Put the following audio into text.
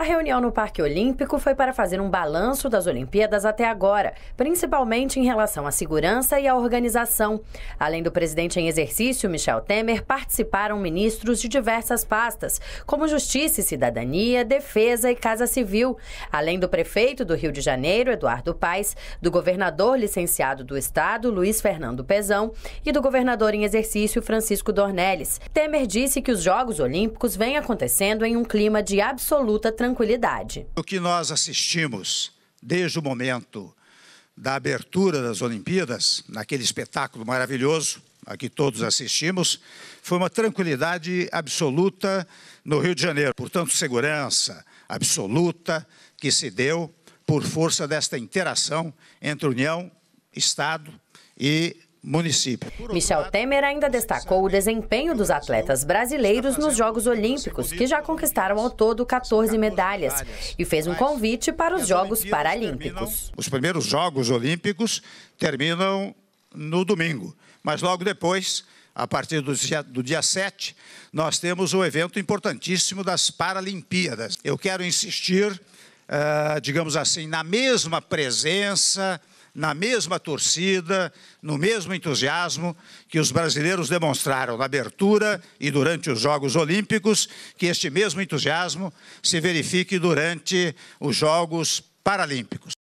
A reunião no Parque Olímpico foi para fazer um balanço das Olimpíadas até agora, principalmente em relação à segurança e à organização. Além do presidente em exercício, Michel Temer, participaram ministros de diversas pastas, como Justiça e Cidadania, Defesa e Casa Civil, além do prefeito do Rio de Janeiro, Eduardo Paes, do governador licenciado do Estado, Luiz Fernando Pezão, e do governador em exercício, Francisco Dornelles. Temer disse que os Jogos Olímpicos vêm acontecendo em um clima de absoluta tranquilidade tranquilidade. O que nós assistimos desde o momento da abertura das Olimpíadas, naquele espetáculo maravilhoso a que todos assistimos, foi uma tranquilidade absoluta no Rio de Janeiro. Portanto, segurança absoluta que se deu por força desta interação entre União, Estado e município. Michel Temer ainda destacou o desempenho dos atletas brasileiros nos Jogos Olímpicos, que já conquistaram ao todo 14 medalhas, e fez um convite para os Jogos Paralímpicos. Os primeiros Jogos Olímpicos terminam no domingo, mas logo depois a partir do dia, do dia 7, nós temos um evento importantíssimo das Paralimpíadas. Eu quero insistir, uh, digamos assim, na mesma presença, na mesma torcida, no mesmo entusiasmo que os brasileiros demonstraram na abertura e durante os Jogos Olímpicos, que este mesmo entusiasmo se verifique durante os Jogos Paralímpicos.